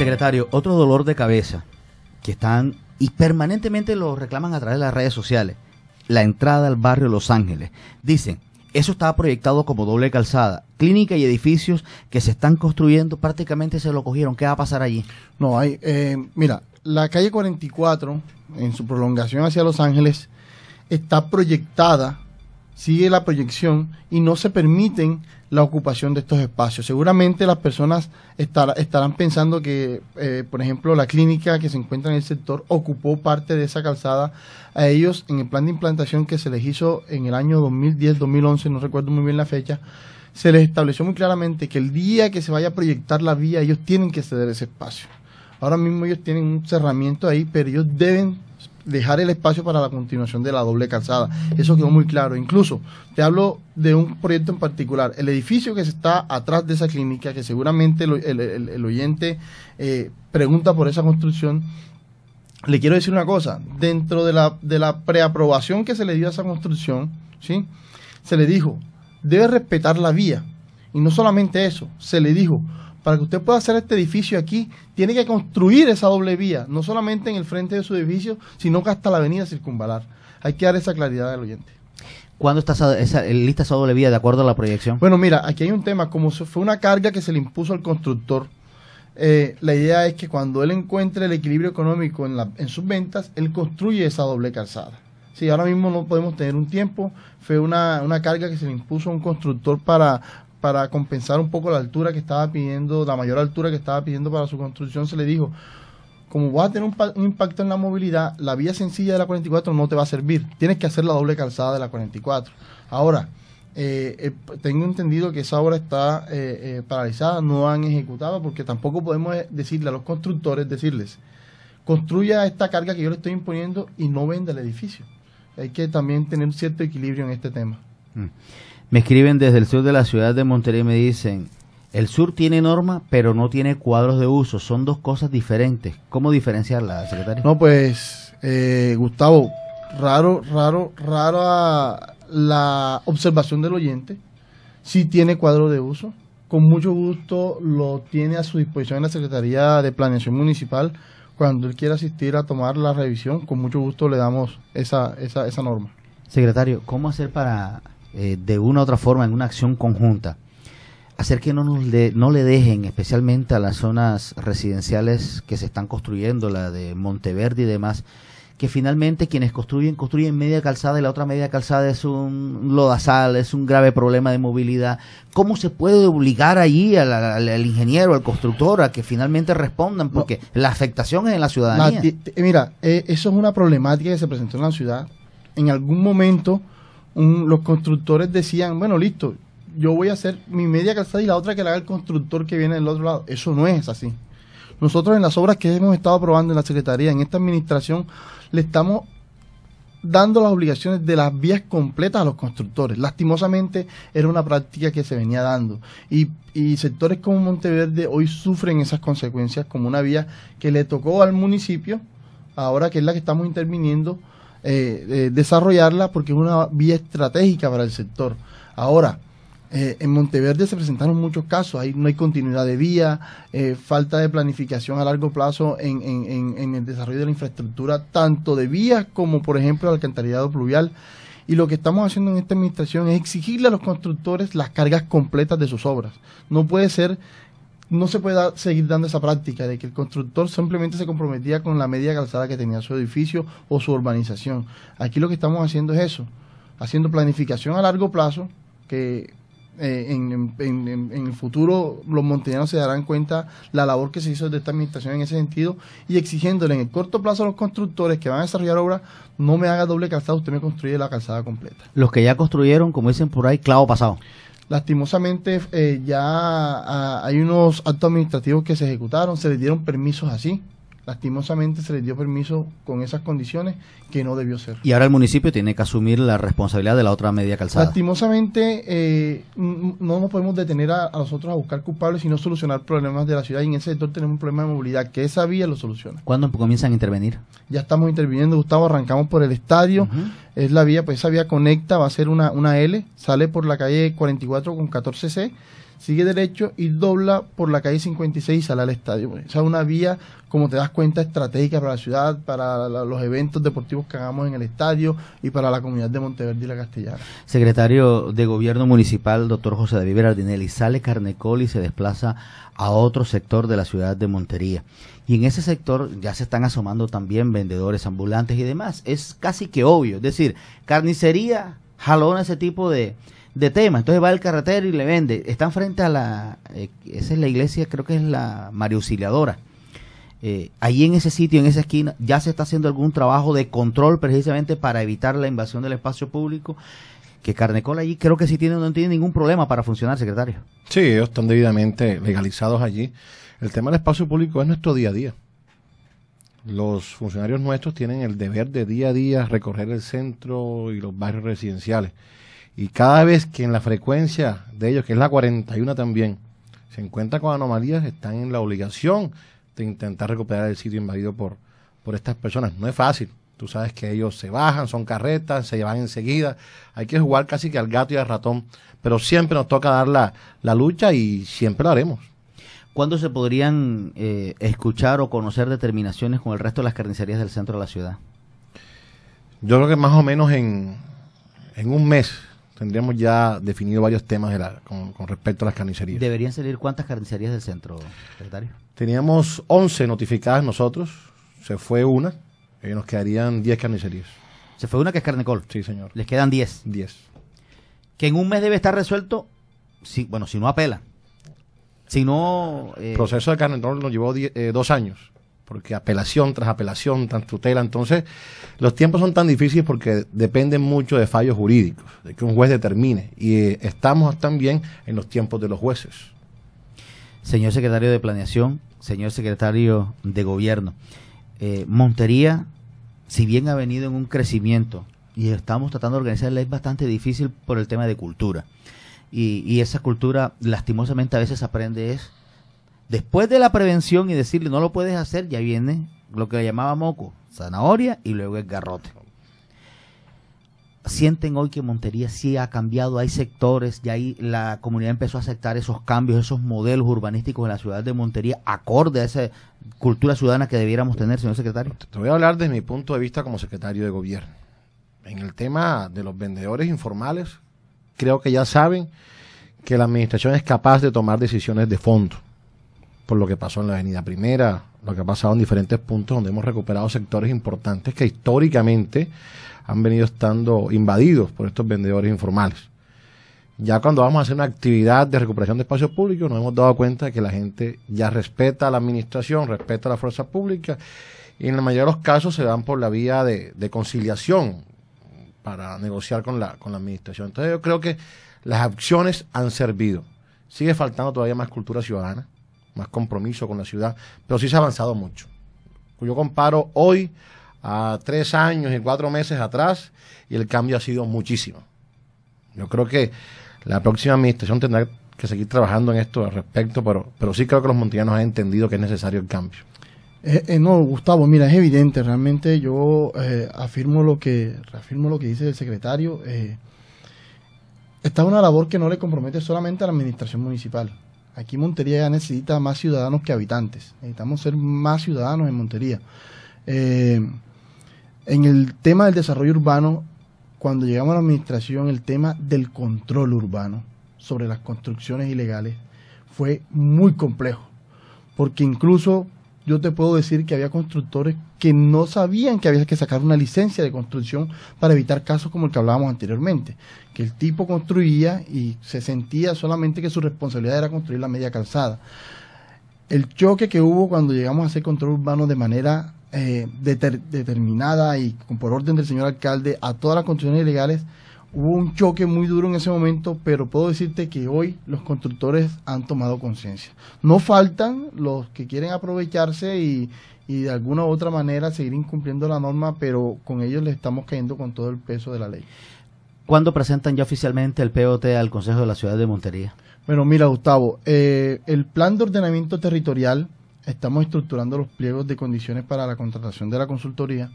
Secretario, otro dolor de cabeza que están y permanentemente lo reclaman a través de las redes sociales. La entrada al barrio Los Ángeles. Dicen, eso estaba proyectado como doble calzada. Clínica y edificios que se están construyendo prácticamente se lo cogieron. ¿Qué va a pasar allí? No, hay, eh, mira, la calle 44 en su prolongación hacia Los Ángeles está proyectada sigue la proyección y no se permiten la ocupación de estos espacios. Seguramente las personas estarán pensando que, eh, por ejemplo, la clínica que se encuentra en el sector ocupó parte de esa calzada. A ellos, en el plan de implantación que se les hizo en el año 2010-2011, no recuerdo muy bien la fecha, se les estableció muy claramente que el día que se vaya a proyectar la vía, ellos tienen que ceder ese espacio. Ahora mismo ellos tienen un cerramiento ahí, pero ellos deben dejar el espacio para la continuación de la doble calzada. Eso quedó muy claro. Incluso te hablo de un proyecto en particular. El edificio que está atrás de esa clínica, que seguramente el, oyente eh, pregunta por esa construcción, le quiero decir una cosa. Dentro de la, de la preaprobación que se le dio a esa construcción, ¿sí? se le dijo, debe respetar la vía. Y no solamente eso, se le dijo, para que usted pueda hacer este edificio aquí, tiene que construir esa doble vía, no solamente en el frente de su edificio, sino que hasta la avenida circunvalar. Hay que dar esa claridad al oyente. ¿Cuándo está eh, lista esa doble vía de acuerdo a la proyección? Bueno, mira, aquí hay un tema. Como fue una carga que se le impuso al constructor, eh, la idea es que cuando él encuentre el equilibrio económico en, en sus ventas, él construye esa doble calzada. Si ahora mismo no podemos tener un tiempo. Fue una carga que se le impuso a un constructor para para compensar un poco la altura que estaba pidiendo, la mayor altura que estaba pidiendo para su construcción, se le dijo, como vas a tener un, impacto en la movilidad, la vía sencilla de la 44 no te va a servir, tienes que hacer la doble calzada de la 44. Ahora, eh, eh, tengo entendido que esa obra está eh, paralizada, no han ejecutado, porque tampoco podemos decirle a los constructores, decirles, construya esta carga que yo le estoy imponiendo y no venda el edificio. Hay que también tener cierto equilibrio en este tema. Mm. Me escriben desde el sur de la ciudad de Monterrey y me dicen, el sur tiene norma, pero no tiene cuadros de uso. Son dos cosas diferentes. ¿Cómo diferenciarlas, secretario? No, pues, eh, Gustavo, raro, raro, rara la observación del oyente. Sí tiene cuadro de uso. Con mucho gusto lo tiene a su disposición en la Secretaría de Planeación Municipal. Cuando él quiera asistir a tomar la revisión, con mucho gusto le damos esa, esa, esa norma. Secretario, ¿cómo hacer para eh, de una u otra forma en una acción conjunta, hacer que no, le, no le dejen, especialmente a las zonas residenciales que se están construyendo, la de Monteverde y demás, que finalmente quienes construyen, construyen media calzada y la otra media calzada es un lodazal, es un grave problema de movilidad. ¿Cómo se puede obligar allí al, ingeniero, al constructor, a que finalmente respondan? Porque la afectación es en la ciudadanía. Eh, mira, eh, eso es una problemática que se presentó en la ciudad. En algún momento los constructores decían, bueno, listo, yo voy a hacer mi media calzada y la otra que la haga el constructor que viene del otro lado. Eso no es así. Nosotros en las obras que hemos estado aprobando en la Secretaría, en esta administración, le estamos dando las obligaciones de las vías completas a los constructores. Lastimosamente era una práctica que se venía dando y, y, sectores como Monteverde hoy sufren esas consecuencias como una vía que le tocó al municipio, ahora que es la que estamos interviniendo, eh, eh, desarrollarla porque es una vía estratégica para el sector. Ahora, eh, en Monteverde se presentaron muchos casos, ahí no hay continuidad de vía, eh, falta de planificación a largo plazo en, el desarrollo de la infraestructura, tanto de vías como, por ejemplo, el alcantarillado pluvial. Y lo que estamos haciendo en esta administración es exigirle a los constructores las cargas completas de sus obras. No puede ser no se puede seguir dando esa práctica de que el constructor simplemente se comprometía con la media calzada que tenía su edificio o su urbanización. Aquí lo que estamos haciendo es eso, haciendo planificación a largo plazo, que eh, en, el futuro los monteñanos se darán cuenta la labor que se hizo de esta administración en ese sentido y exigiéndole en el corto plazo a los constructores que van a desarrollar obras, no me haga doble calzada, usted me construye la calzada completa. Los que ya construyeron, como dicen por ahí, clavo pasado. Lastimosamente eh, ya ah, hay unos actos administrativos que se ejecutaron, se les dieron permisos así lastimosamente se les dio permiso con esas condiciones que no debió ser. Y ahora el municipio tiene que asumir la responsabilidad de la otra media calzada. Lastimosamente eh, no nos podemos detener a, nosotros a buscar culpables, sino solucionar problemas de la ciudad y en ese sector tenemos un problema de movilidad que esa vía lo soluciona. ¿Cuándo comienzan a intervenir? Ya estamos interviniendo, Gustavo, arrancamos por el estadio, es la vía, pues esa vía conecta, va a ser una, una L, sale por la calle 44 con 14C sigue derecho y dobla por la calle 56 y sale al estadio. O sea, una vía, como te das cuenta, estratégica para la ciudad, para los eventos deportivos que hagamos en el estadio y para la comunidad de Monteverde y la Castellana. Secretario de Gobierno Municipal, doctor José David Berardinelli, sale carnecol y se desplaza a otro sector de la ciudad de Montería. Y en ese sector ya se están asomando también vendedores ambulantes y demás. Es casi que obvio. Es decir, carnicería jalona ese tipo de, de tema, Entonces va el carretero y le vende. Están frente a la, eh, esa es la iglesia, creo que es la María Auxiliadora. Eh, ahí en ese sitio, en esa esquina, ya se está haciendo algún trabajo de control precisamente para evitar la invasión del espacio público. Que carnecola allí creo que sí tiene, no tiene ningún problema para funcionar, secretario. Sí, ellos están debidamente legalizados allí. El tema del espacio público es nuestro día a día. Los funcionarios nuestros tienen el deber de día a día recorrer el centro y los barrios residenciales. Y cada vez que en la frecuencia de ellos, que es la 41 también, se encuentra con anomalías, están en la obligación de intentar recuperar el sitio invadido por, por estas personas. No es fácil. Tú sabes que ellos se bajan, son carretas, se llevan enseguida. Hay que jugar casi que al gato y al ratón. Pero siempre nos toca dar la, la lucha y siempre lo haremos. ¿Cuándo se podrían eh, escuchar o conocer determinaciones con el resto de las carnicerías del centro de la ciudad? Yo creo que más o menos en, en un mes tendríamos ya definido varios temas con, respecto a las carnicerías. ¿Deberían salir cuántas carnicerías del centro, secretario? Teníamos 11 notificadas nosotros, se fue una, y eh, nos quedarían 10 carnicerías. ¿Se fue una que es Carnecol? Sí, señor. Les quedan 10. 10. Que en un mes debe estar resuelto, si, bueno, si no apela. Si no... el eh, proceso de carnicol nos llevó eh, dos años porque apelación tras apelación, tras tutela. Entonces, los tiempos son tan difíciles porque dependen mucho de fallos jurídicos, de que un juez determine. Y eh, estamos también en los tiempos de los jueces. Señor secretario de Planeación, señor secretario de Gobierno, eh, Montería, si bien ha venido en un crecimiento y estamos tratando de organizarla, es bastante difícil por el tema de cultura. Y, y esa cultura, lastimosamente, a veces aprende es Después de la prevención y decirle no lo puedes hacer, ya viene lo que llamaba moco, zanahoria y luego el garrote. Sienten hoy que Montería sí ha cambiado, hay sectores, y ahí la comunidad empezó a aceptar esos cambios, esos modelos urbanísticos en la ciudad de Montería, acorde a esa cultura ciudadana que debiéramos tener, señor secretario. Te voy a hablar desde mi punto de vista como secretario de gobierno. En el tema de los vendedores informales, creo que ya saben que la administración es capaz de tomar decisiones de fondo por lo que pasó en la Avenida Primera, lo que ha pasado en diferentes puntos donde hemos recuperado sectores importantes que históricamente han venido estando invadidos por estos vendedores informales. Ya cuando vamos a hacer una actividad de recuperación de espacios públicos, nos hemos dado cuenta de que la gente ya respeta a la administración, respeta a la fuerza pública, y en la mayoría de los casos se dan por la vía de, de conciliación para negociar con la, con la administración. Entonces yo creo que las acciones han servido. Sigue faltando todavía más cultura ciudadana más compromiso con la ciudad, pero sí se ha avanzado mucho. Yo comparo hoy a tres años y cuatro meses atrás y el cambio ha sido muchísimo. Yo creo que la próxima administración tendrá que seguir trabajando en esto al respecto, pero, pero sí creo que los montillanos han entendido que es necesario el cambio. Eh, eh, no, Gustavo, mira, es evidente, realmente yo eh, afirmo lo que reafirmo lo que dice el secretario. esta es una labor que no le compromete solamente a la administración municipal. Aquí Montería ya necesita más ciudadanos que habitantes. Necesitamos ser más ciudadanos en Montería. Eh, en el tema del desarrollo urbano, cuando llegamos a la administración, el tema del control urbano sobre las construcciones ilegales fue muy complejo, porque incluso yo te puedo decir que había constructores que no sabían que había que sacar una licencia de construcción para evitar casos como el que hablábamos anteriormente, que el tipo construía y se sentía solamente que su responsabilidad era construir la media calzada. El choque que hubo cuando llegamos a hacer control urbano de manera eh, determinada y por orden del señor alcalde a todas las construcciones ilegales Hubo un choque muy duro en ese momento, pero puedo decirte que hoy los constructores han tomado conciencia. No faltan los que quieren aprovecharse y, de alguna u otra manera seguir incumpliendo la norma, pero con ellos les estamos cayendo con todo el peso de la ley. ¿Cuándo presentan ya oficialmente el POT al Consejo de la Ciudad de Montería? Bueno, mira, Gustavo, eh, el plan de ordenamiento territorial, estamos estructurando los pliegos de condiciones para la contratación de la consultoría.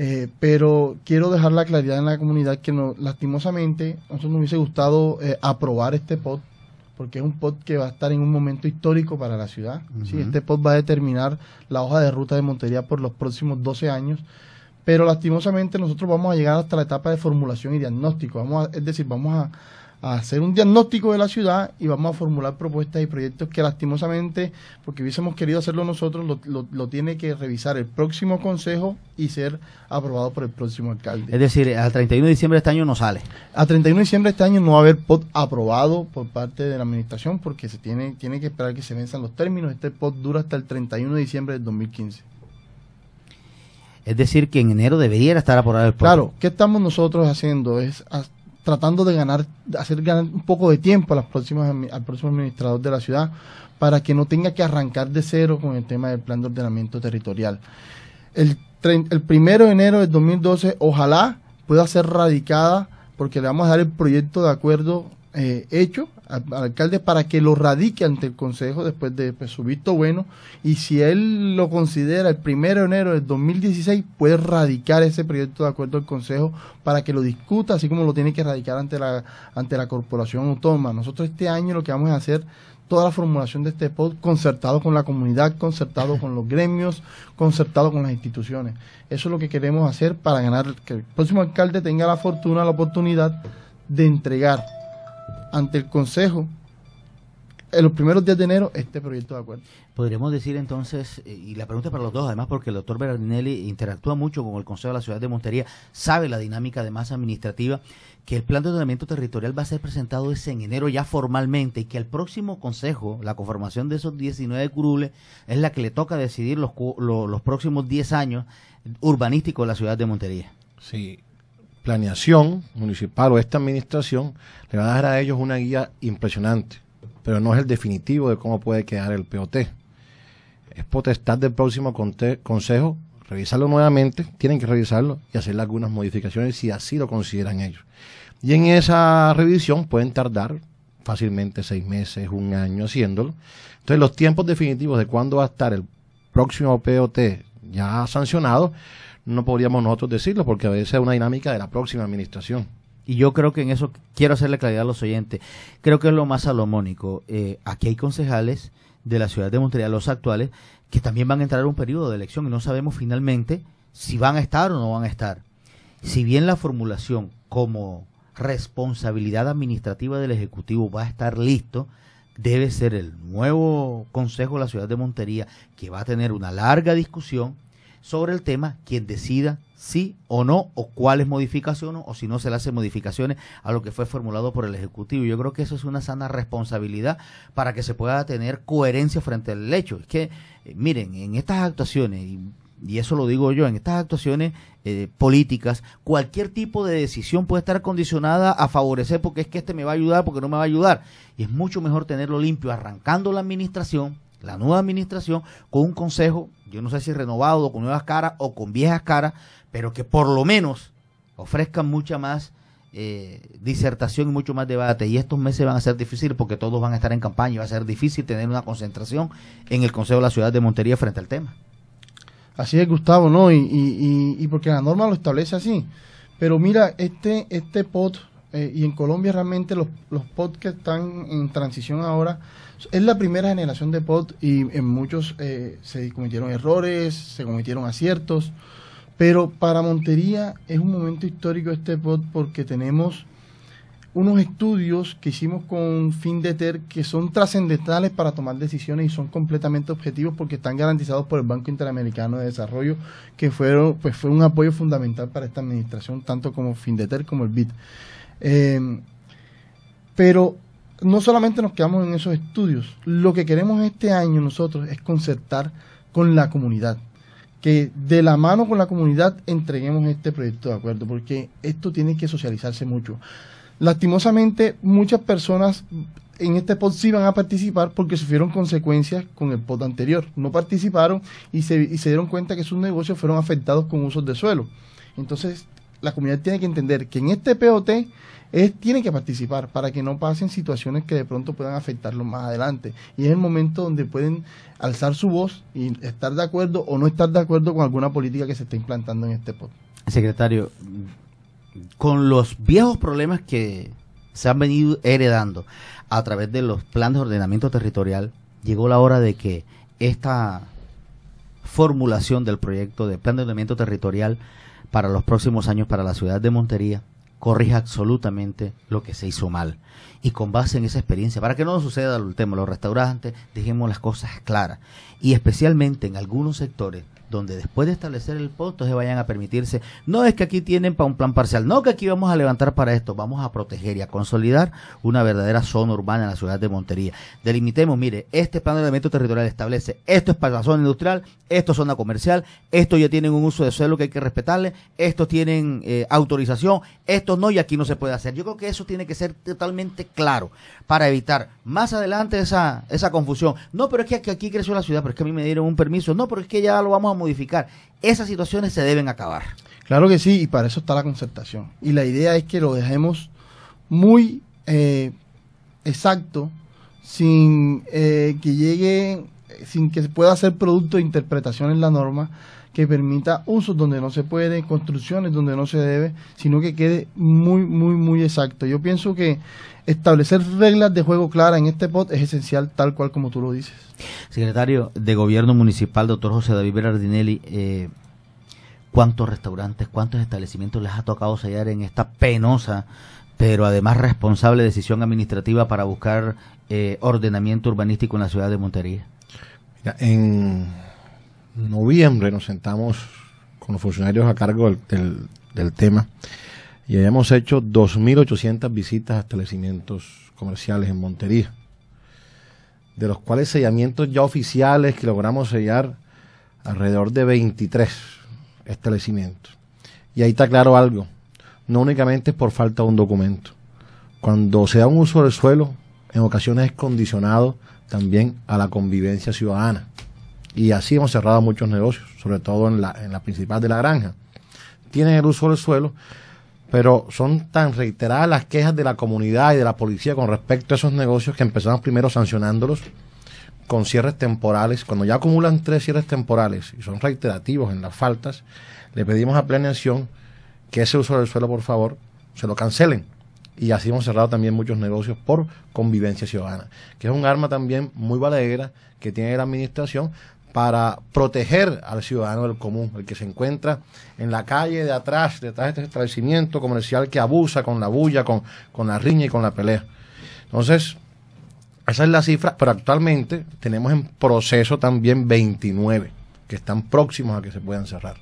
Eh, pero quiero dejar la claridad en la comunidad que no, lastimosamente nosotros nos hubiese gustado eh, aprobar este pot porque es un pot que va a estar en un momento histórico para la ciudad. Este pot va a determinar la hoja de ruta de Montería por los próximos 12 años. Pero lastimosamente nosotros vamos a llegar hasta la etapa de formulación y diagnóstico. Vamos es decir, vamos a, a hacer un diagnóstico de la ciudad y vamos a formular propuestas y proyectos que lastimosamente, porque hubiésemos querido hacerlo nosotros, lo, tiene que revisar el próximo consejo y ser aprobado por el próximo alcalde. Es decir, al 31 de diciembre de este año no sale. A 31 de diciembre de este año no va a haber POT aprobado por parte de la administración porque se tiene, tiene que esperar que se venzan los términos. Este POT dura hasta el 31 de diciembre del 2015. Es decir, que en enero debería estar aprobado el POT. Claro, ¿qué estamos nosotros haciendo? Es tratando de ganar, hacer ganar un poco de tiempo a las próximas, al próximo administrador de la ciudad para que no tenga que arrancar de cero con el tema del plan de ordenamiento territorial. El, el primero de enero del 2012, ojalá pueda ser radicada porque le vamos a dar el proyecto de acuerdo eh, hecho al, alcalde para que lo radique ante el Consejo después de pues, su visto bueno y si él lo considera el primero de enero del 2016 puede radicar ese proyecto de acuerdo al Consejo para que lo discuta así como lo tiene que radicar ante la, ante la Corporación Autónoma. Nosotros este año lo que vamos a hacer toda la formulación de este POD concertado con la comunidad, concertado con los gremios, concertado con las instituciones. Eso es lo que queremos hacer para ganar, que el próximo alcalde tenga la fortuna, la oportunidad de entregar ante el Consejo en los primeros días de enero este proyecto de acuerdo. Podríamos decir entonces, eh, y la pregunta es para los dos, además, porque el doctor Berardinelli interactúa mucho con el Consejo de la Ciudad de Montería, sabe la dinámica de más administrativa, que el plan de ordenamiento territorial va a ser presentado ese en enero ya formalmente y que el próximo Consejo, la conformación de esos 19 curules, es la que le toca decidir los, próximos 10 años urbanísticos de la Ciudad de Montería. Sí, planeación municipal o esta administración le va a dar a ellos una guía impresionante, pero no es el definitivo de cómo puede quedar el POT. Es potestad del próximo consejo revisarlo nuevamente, tienen que revisarlo y hacerle algunas modificaciones si así lo consideran ellos. Y en esa revisión pueden tardar fácilmente seis meses, un año haciéndolo. Entonces los tiempos definitivos de cuándo va a estar el próximo POT ya sancionado no podríamos nosotros decirlo, porque a veces es una dinámica de la próxima administración. Y yo creo que en eso quiero hacerle claridad a los oyentes. Creo que es lo más salomónico. Eh, aquí hay concejales de la ciudad de Montería, los actuales, que también van a entrar a un periodo de elección y no sabemos finalmente si van a estar o no van a estar. Si bien la formulación como responsabilidad administrativa del Ejecutivo va a estar listo, debe ser el nuevo Consejo de la Ciudad de Montería, que va a tener una larga discusión sobre el tema quien decida sí o no, o cuáles modificaciones, o si no se le hacen modificaciones a lo que fue formulado por el Ejecutivo. Yo creo que eso es una sana responsabilidad para que se pueda tener coherencia frente al hecho. Es que, eh, miren, en estas actuaciones, y, eso lo digo yo, en estas actuaciones eh, políticas, cualquier tipo de decisión puede estar condicionada a favorecer porque es que este me va a ayudar, porque no me va a ayudar. Y es mucho mejor tenerlo limpio arrancando la administración la nueva administración con un consejo, yo no sé si renovado, con nuevas caras o con viejas caras, pero que por lo menos ofrezcan mucha más eh, disertación y mucho más debate. Y estos meses van a ser difíciles porque todos van a estar en campaña y va a ser difícil tener una concentración en el Consejo de la Ciudad de Montería frente al tema. Así es, Gustavo, ¿no? Y, porque la norma lo establece así. Pero mira, este, este pod, eh, y en Colombia realmente los, los que están en transición ahora es la primera generación de POT y en muchos eh, se cometieron errores, se cometieron aciertos, pero para Montería es un momento histórico este pod porque tenemos unos estudios que hicimos con FinDeter que son trascendentales para tomar decisiones y son completamente objetivos porque están garantizados por el Banco Interamericano de Desarrollo, que fueron, pues fue un apoyo fundamental para esta administración, tanto como FinDeter como el BID. Eh, pero no solamente nos quedamos en esos estudios, lo que queremos este año nosotros es concertar con la comunidad, que de la mano con la comunidad entreguemos este proyecto de acuerdo, porque esto tiene que socializarse mucho. Lastimosamente, muchas personas en este pod sí van a participar porque sufrieron consecuencias con el pod anterior. No participaron y se, y se dieron cuenta que sus negocios fueron afectados con usos de suelo. Entonces la comunidad tiene que entender que en este POT es, tiene que participar para que no pasen situaciones que de pronto puedan afectarlos más adelante. Y es el momento donde pueden alzar su voz y estar de acuerdo o no estar de acuerdo con alguna política que se está implantando en este POT. Secretario, con los viejos problemas que se han venido heredando a través de los planes de ordenamiento territorial, llegó la hora de que esta formulación del proyecto de plan de ordenamiento territorial para los próximos años para la ciudad de Montería corrija absolutamente lo que se hizo mal. Y con base en esa experiencia, para que no suceda lo último los restaurantes, dejemos las cosas claras. Y especialmente en algunos sectores donde después de establecer el punto se vayan a permitirse, no es que aquí tienen para un plan parcial, no que aquí vamos a levantar para esto, vamos a proteger y a consolidar una verdadera zona urbana en la ciudad de Montería. Delimitemos, mire, este plan de elemento territorial establece, esto es para la zona industrial, esto es zona comercial, esto ya tienen un uso de suelo que hay que respetarle, esto tienen eh, autorización, esto no y aquí no se puede hacer. Yo creo que eso tiene que ser totalmente claro para evitar más adelante esa, confusión. No, pero es que aquí creció la ciudad, pero es que a mí me dieron un permiso, no, pero es que ya lo vamos a modificar. Esas situaciones se deben acabar. Claro que sí, y para eso está la concertación. Y la idea es que lo dejemos muy eh, exacto, sin eh, que llegue, sin que se pueda hacer producto de interpretación en la norma, que permita usos donde no se puede, construcciones donde no se debe, sino que quede muy, muy, muy exacto. Yo pienso que establecer reglas de juego claras en este POT es esencial, tal cual como tú lo dices. Secretario de Gobierno Municipal, doctor José David Berardinelli, eh, ¿cuántos restaurantes, cuántos establecimientos les ha tocado sellar en esta penosa pero además responsable decisión administrativa para buscar eh, ordenamiento urbanístico en la ciudad de Montería. en noviembre nos sentamos con los funcionarios a cargo del, tema y habíamos hecho 2.800 visitas a establecimientos comerciales en Montería, de los cuales sellamientos ya oficiales que logramos sellar alrededor de 23 establecimientos. Y ahí está claro algo, no únicamente es por falta de un documento. Cuando se da un uso del suelo, en ocasiones es condicionado también a la convivencia ciudadana. Y así hemos cerrado muchos negocios, sobre todo en la, en principal de la granja. Tienen el uso del suelo, pero son tan reiteradas las quejas de la comunidad y de la policía con respecto a esos negocios que empezamos primero sancionándolos con cierres temporales. Cuando ya acumulan tres cierres temporales y son reiterativos en las faltas, le pedimos a planeación que ese uso del suelo, por favor, se lo cancelen. Y así hemos cerrado también muchos negocios por convivencia ciudadana, que es un arma también muy valedera que tiene la administración para proteger al ciudadano del común, el que se encuentra en la calle de atrás, detrás de este establecimiento comercial que abusa con la bulla, con, la riña y con la pelea. Entonces, esa es la cifra, pero actualmente tenemos en proceso también 29 que están próximos a que se puedan cerrar.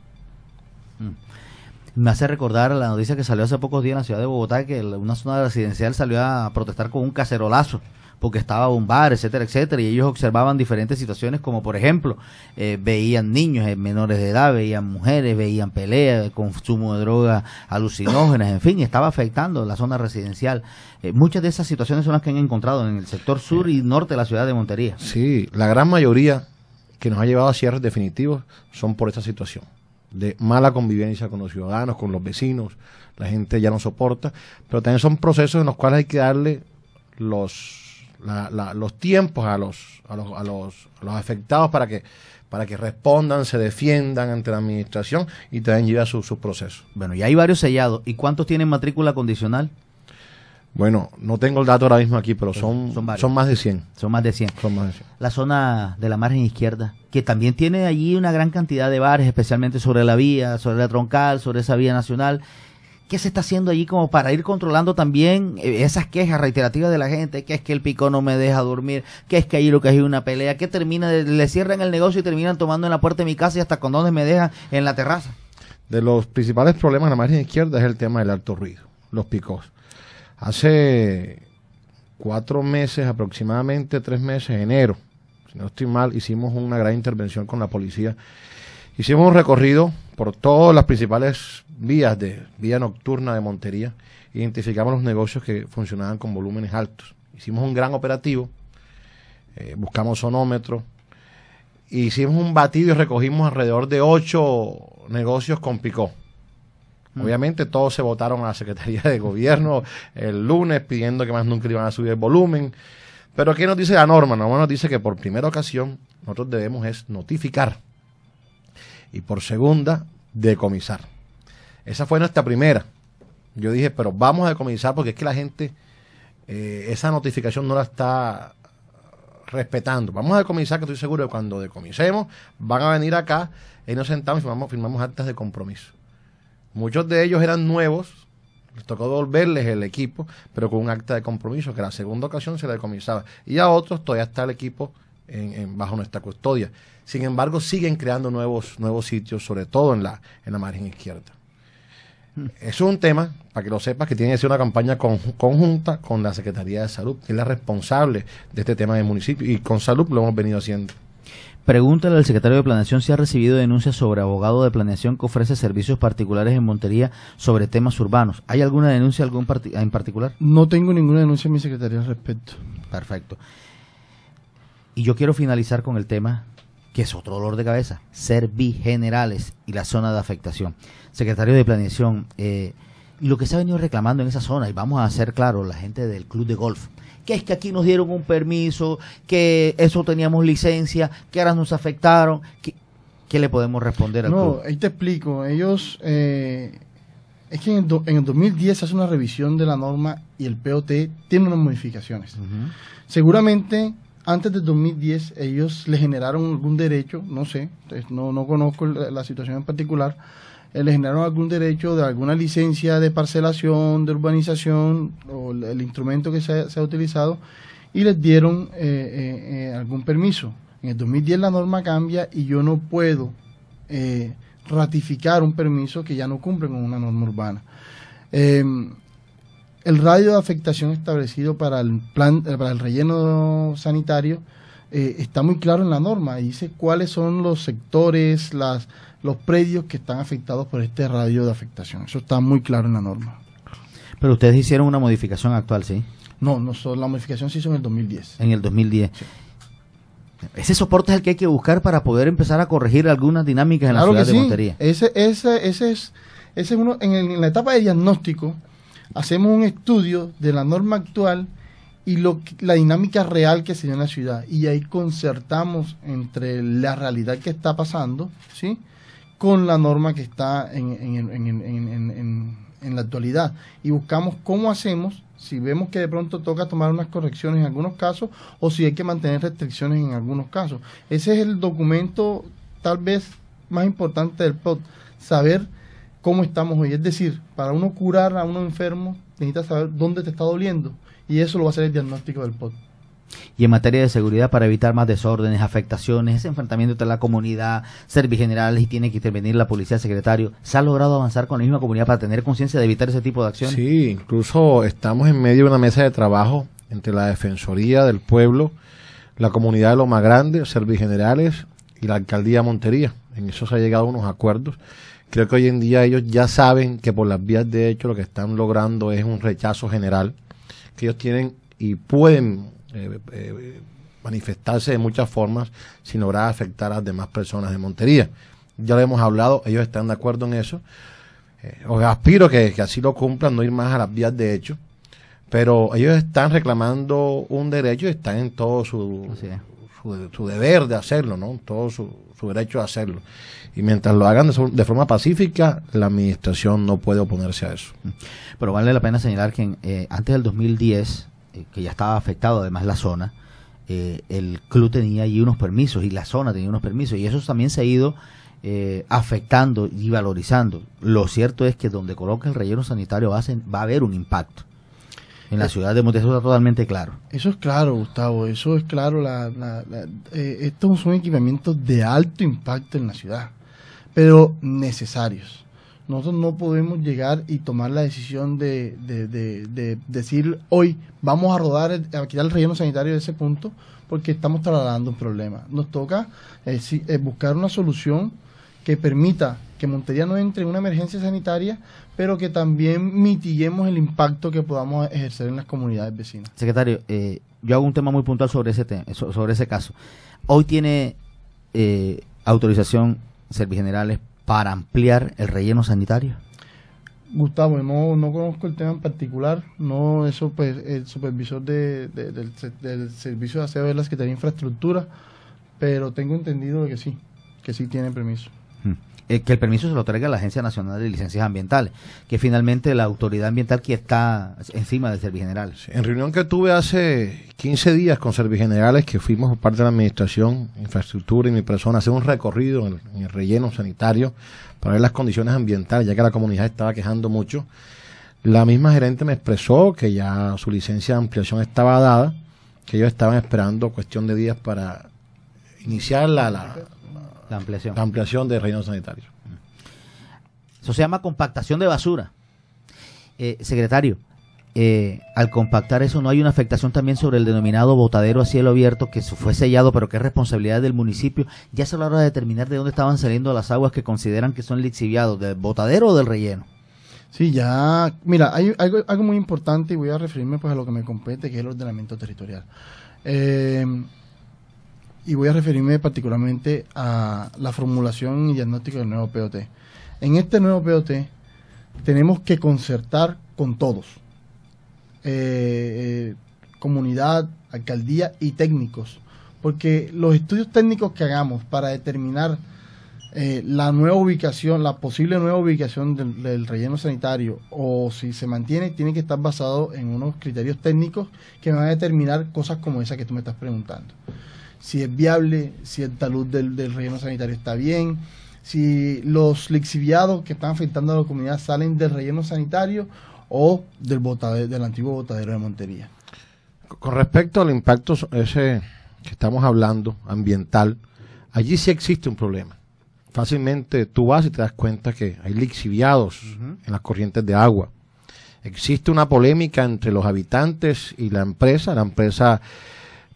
Mm. me hace recordar la noticia que salió hace pocos días en la ciudad de Bogotá que una zona residencial salió a protestar con un cacerolazo porque estaba un bar, etcétera, etcétera, y ellos observaban diferentes situaciones como por ejemplo eh, veían niños eh, menores de edad, veían mujeres, veían peleas, eh, consumo de drogas alucinógenas, en fin, estaba afectando la zona residencial. muchas de esas situaciones son las que han encontrado en el sector sur y norte de la ciudad de Montería. Sí, la gran mayoría que nos ha llevado a cierres definitivos son por esa situación de mala convivencia con los ciudadanos, con los vecinos, la gente ya no soporta, pero también son procesos en los cuales hay que darle los los tiempos a los, a los, a los, afectados para que para que respondan, se defiendan ante la administración y también a sus su procesos. Bueno, y hay varios sellados. ¿Y cuántos tienen matrícula condicional? Bueno, no tengo el dato ahora mismo aquí, pero son, más de 100. Son más de 100. Son más de 100. La zona de la margen izquierda, que también tiene allí una gran cantidad de bares, especialmente sobre la vía, sobre la troncal, sobre esa vía nacional. ¿Qué se está haciendo allí como para ir controlando también eh, esas quejas reiterativas de la gente? Que es que el pico no me deja dormir, que es que ahí lo que hay una pelea, que termina, le cierran el negocio y terminan tomando en la puerta de mi casa y hasta con dónde me dejan en la terraza. De los principales problemas en la margen izquierda es el tema del alto ruido, los picos. Hace cuatro meses, aproximadamente tres meses, enero, si no estoy mal, hicimos una gran intervención con la policía. Hicimos un recorrido por todas las principales vías de vía nocturna de Montería, identificamos los negocios que funcionaban con volúmenes altos. Hicimos un gran operativo, eh, buscamos sonómetros, hicimos un batido y recogimos alrededor de ocho negocios con picó. Mm. Obviamente todos se votaron a la Secretaría de Gobierno el lunes pidiendo que más nunca iban a subir el volumen. Pero ¿qué nos dice la norma? La nos dice que por primera ocasión nosotros debemos es notificar y por segunda, decomisar. Esa fue nuestra primera. Yo dije, pero vamos a decomisar porque es que la gente eh, esa notificación no la está respetando. Vamos a decomisar, que estoy seguro que cuando decomisemos van a venir acá y nos sentamos y firmamos, firmamos actas de compromiso. Muchos de ellos eran nuevos, les tocó devolverles el equipo, pero con un acta de compromiso que la segunda ocasión se la decomisaba. Y a otros todavía está el equipo bajo nuestra custodia. Sin embargo, siguen creando nuevos, nuevos sitios, sobre todo en la, en la margen izquierda. Hmm. Es un tema, para que lo sepas, que tiene que ser una campaña conjunta con la Secretaría de Salud, que es la responsable de este tema del municipio, y con salud lo hemos venido haciendo. Pregúntale al secretario de Planeación si ha recibido denuncias sobre abogado de planeación que ofrece servicios particulares en Montería sobre temas urbanos. ¿Hay alguna denuncia algún en particular? No tengo ninguna denuncia en mi secretaría al respecto. Perfecto. Y yo quiero finalizar con el tema que es otro dolor de cabeza, Ser bigenerales y la zona de afectación. Secretario de Planeación, eh, lo que se ha venido reclamando en esa zona, y vamos a hacer claro, la gente del club de golf, que es que aquí nos dieron un permiso, que eso teníamos licencia, que ahora nos afectaron, ¿qué le podemos responder al no, No, ahí te explico, ellos, eh, es que en el, 2010 se hace una revisión de la norma y el POT tiene unas modificaciones. Seguramente antes de 2010 ellos le generaron algún derecho, no sé, no, conozco la, situación en particular, eh, le generaron algún derecho de alguna licencia de parcelación, de urbanización o el, instrumento que se, ha utilizado y les dieron eh, eh, algún permiso. En el 2010 la norma cambia y yo no puedo ratificar un permiso que ya no cumple con una norma urbana. Em, el radio de afectación establecido para el, plan, eh, para el relleno sanitario eh, está muy claro en la norma. Dice cuáles son los sectores, las, los predios que están afectados por este radio de afectación. Eso está muy claro en la norma. Pero ustedes hicieron una modificación actual, ¿sí? No, no la modificación se hizo en el 2010. En el 2010. Ese soporte es el que hay que buscar para poder empezar a corregir algunas dinámicas en la ciudad de Montería. Ese, ese, ese es, ese uno, en, la etapa de diagnóstico, hacemos un estudio de la norma actual y lo, la dinámica real que se dio en la ciudad. Y ahí concertamos entre la realidad que está pasando, ¿sí? Con la norma que está en, en la actualidad. Y buscamos cómo hacemos, si vemos que de pronto toca tomar unas correcciones en algunos casos, o si hay que mantener restricciones en algunos casos. Ese es el documento tal vez más importante del POT, saber cómo estamos hoy. Es decir, para uno curar a uno enfermo, necesita saber dónde te está doliendo y eso lo va a hacer el diagnóstico del POT. Y en materia de seguridad, para evitar más desórdenes, afectaciones, ese enfrentamiento entre la comunidad, servigenerales y tiene que intervenir la policía, secretario, ¿se ha logrado avanzar con la misma comunidad para tener conciencia de evitar ese tipo de acciones? Sí, incluso estamos en medio de una mesa de trabajo entre la Defensoría del Pueblo, la comunidad de más Grande, servigenerales y la Alcaldía de Montería. En eso se ha llegado a unos acuerdos creo que hoy en día ellos ya saben que por las vías de hecho lo que están logrando es un rechazo general, que ellos tienen y pueden eh, eh, manifestarse de muchas formas sin lograr afectar a las demás personas de Montería. Ya lo hemos hablado, ellos están de acuerdo en eso. Eh, os aspiro que, así lo cumplan, no ir más a las vías de hecho. Pero ellos están reclamando un derecho y están en todo su, su, su, deber de hacerlo, ¿no? su, su derecho a hacerlo. Y mientras lo hagan de, forma pacífica, la administración no puede oponerse a eso. Pero vale la pena señalar que eh, antes del 2010, eh, que ya estaba afectado además la zona, eh, el club tenía allí unos permisos y la zona tenía unos permisos y eso también se ha ido afectando y valorizando. Lo cierto es que donde coloca el relleno sanitario va a haber un impacto. En la ciudad de Montezuma está totalmente claro. Eso es claro, Gustavo, eso es claro. La, la, eh, estos son equipamientos de alto impacto en la ciudad, pero necesarios. Nosotros no podemos llegar y tomar la decisión de, decir hoy vamos a rodar, a quitar el relleno sanitario de ese punto porque estamos trasladando un problema. Nos toca eh, eh, buscar una solución que permita que Montería no entre en una emergencia sanitaria, pero que también mitiguemos el impacto que podamos ejercer en las comunidades vecinas. Secretario, eh, yo hago un tema muy puntual sobre ese, sobre ese caso. Hoy tiene eh, autorización Servigenerales para ampliar el relleno sanitario. Gustavo, no, conozco el tema en particular, no eso pues el supervisor del, servicio de aseo de las que tiene Infraestructura, pero tengo entendido que sí, que sí tiene permiso. Eh, que el permiso se lo traiga a la Agencia Nacional de Licencias Ambientales, que finalmente la autoridad ambiental que está encima del Servigeneral. En reunión que tuve hace 15 días con Servigenerales, que fuimos parte de la Administración, Infraestructura y mi persona, hacer un recorrido en el, relleno sanitario para ver las condiciones ambientales, ya que la comunidad estaba quejando mucho. La misma gerente me expresó que ya su licencia de ampliación estaba dada, que ellos estaban esperando cuestión de días para iniciar la, la ampliación. La ampliación de relleno sanitario Eso se llama compactación de basura. Eh, secretario, eh, al compactar eso, ¿no hay una afectación también sobre el denominado botadero a cielo abierto que fue sellado, pero que es responsabilidad del municipio? Ya se de determinar de dónde estaban saliendo las aguas que consideran que son lixiviados, del botadero o del relleno. Sí, ya, mira, hay algo, muy importante y voy a referirme pues a lo que me compete, que es el ordenamiento territorial. Eh, y voy a referirme particularmente a la formulación y diagnóstico del nuevo POT. En este nuevo POT tenemos que concertar con todos, eh, eh, comunidad, alcaldía y técnicos, porque los estudios técnicos que hagamos para determinar eh, la nueva ubicación, la posible nueva ubicación del, relleno sanitario o si se mantiene, tiene que estar basado en unos criterios técnicos que van a determinar cosas como esa que tú me estás preguntando si es viable, si el talud del, relleno sanitario está bien, si los lixiviados que están afectando a la comunidad salen del relleno sanitario o del, botadero, del antiguo botadero de Montería. Con respecto al impacto ese que estamos hablando, ambiental, allí sí existe un problema. Fácilmente tú vas y te das cuenta que hay lixiviados en las corrientes de agua. Existe una polémica entre los habitantes y la empresa. La empresa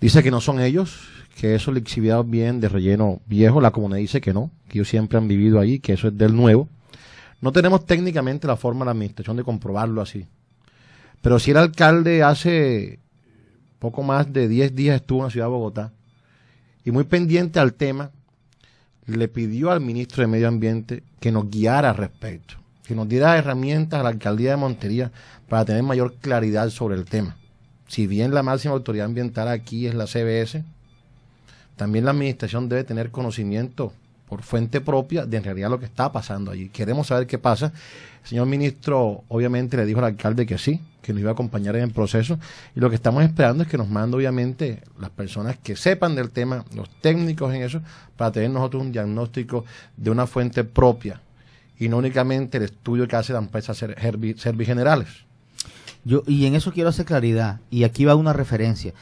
dice que no son ellos, que eso le exhibía bien de relleno viejo, la comunidad dice que no, que ellos siempre han vivido ahí, que eso es del nuevo. No tenemos técnicamente la forma de la administración de comprobarlo así. Pero si el alcalde hace poco más de 10 días estuvo en la ciudad de Bogotá y muy pendiente al tema, le pidió al ministro de Medio Ambiente que nos guiara al respecto, que nos diera herramientas a la alcaldía de Montería para tener mayor claridad sobre el tema. Si bien la máxima autoridad ambiental aquí es la CBS, también la administración debe tener conocimiento por fuente propia de en realidad lo que está pasando allí. Queremos saber qué pasa. El señor ministro obviamente le dijo al alcalde que sí, que nos iba a acompañar en el proceso y lo que estamos esperando es que nos mande obviamente las personas que sepan del tema, los técnicos en eso, para tener nosotros un diagnóstico de una fuente propia y no únicamente el estudio que hace la empresa Servigenerales. Yo, y en eso quiero hacer claridad, y aquí va una referencia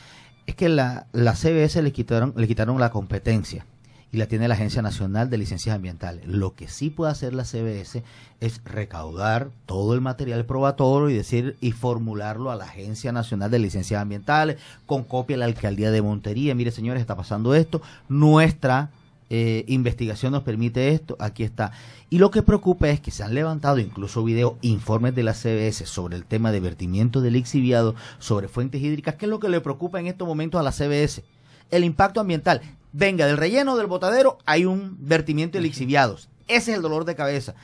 es que la, la CBS le quitaron, le quitaron la competencia y la tiene la Agencia Nacional de Licencias Ambientales. Lo que sí puede hacer la CBS es recaudar todo el material probatorio y decir y formularlo a la Agencia Nacional de Licencias Ambientales con copia de la alcaldía de Montería. Mire, señores, está pasando esto. Nuestra eh, investigación nos permite esto, aquí está. Y lo que preocupa es que se han levantado incluso videos, informes de la CBS sobre el tema de vertimiento de lixiviado sobre fuentes hídricas, que es lo que le preocupa en estos momentos a la CBS. El impacto ambiental. Venga, del relleno del botadero hay un vertimiento de lixiviados. Ese es el dolor de cabeza.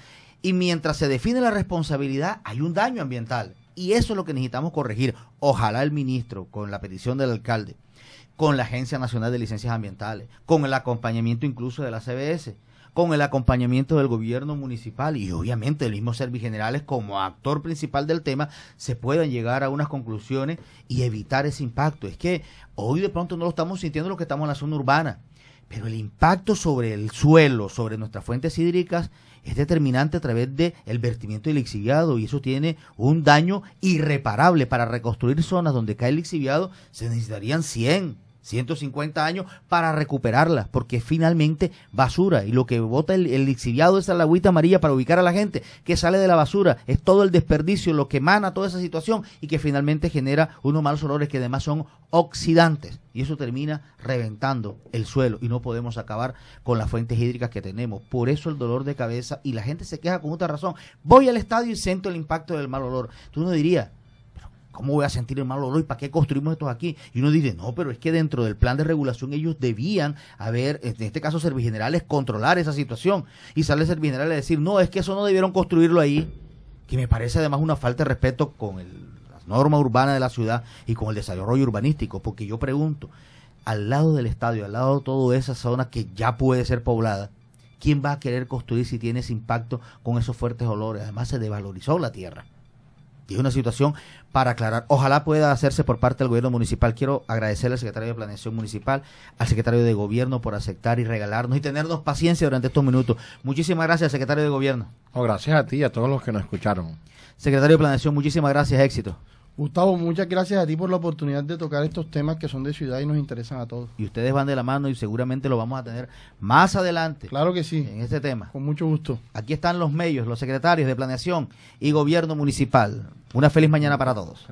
Y mientras se define la responsabilidad, hay un daño ambiental. Y eso es lo que necesitamos corregir. Ojalá el ministro, con la petición del alcalde, con la Agencia Nacional de Licencias Ambientales, con el acompañamiento incluso de la CBS, con el acompañamiento del gobierno municipal y obviamente mismo mismo servigenerales como actor principal del tema, se puedan llegar a unas conclusiones y evitar ese impacto. Es que hoy de pronto no lo estamos sintiendo lo que estamos en la zona urbana, pero el impacto sobre el suelo, sobre nuestras fuentes hídricas, es determinante a través del vertimiento del lixiviado y eso tiene un daño irreparable. Para reconstruir zonas donde cae el lixiviado se necesitarían 100, 150 años para recuperarlas, porque finalmente basura. Y lo que bota el, exiliado lixiviado es la agüita amarilla para ubicar a la gente, que sale de la basura, es todo el desperdicio, lo que emana toda esa situación y que finalmente genera unos malos olores que además son oxidantes. Y eso termina reventando el suelo y no podemos acabar con las fuentes hídricas que tenemos. Por eso el dolor de cabeza y la gente se queja con otra razón. Voy al estadio y siento el impacto del mal olor. Tú no dirías, ¿Cómo voy a sentir el mal olor? ¿Y para qué construimos esto aquí? Y uno dice, no, pero es que dentro del plan de regulación ellos debían haber, en este caso Servigenerales, controlar esa situación. Y sale Servigenerales a decir, no, es que eso no debieron construirlo ahí, que me parece además una falta de respeto con las normas urbanas de la ciudad y con el desarrollo urbanístico, porque yo pregunto, al lado del estadio, al lado de toda esa zona que ya puede ser poblada, ¿quién va a querer construir si tiene ese impacto con esos fuertes olores? Además se devalorizó la tierra y es una situación para aclarar. Ojalá pueda hacerse por parte del gobierno municipal. Quiero agradecer al secretario de Planeación Municipal, al secretario de Gobierno por aceptar y regalarnos y tenernos paciencia durante estos minutos. Muchísimas gracias, secretario de Gobierno. Oh, gracias a ti y a todos los que nos escucharon. Secretario de Planeación, muchísimas gracias, éxito. Gustavo, muchas gracias a ti por la oportunidad de tocar estos temas que son de ciudad y nos interesan a todos. Y ustedes van de la mano y seguramente lo vamos a tener más adelante. Claro que sí. En este tema. Con mucho gusto. Aquí están los medios, los secretarios de planeación y gobierno municipal. Una feliz mañana para todos.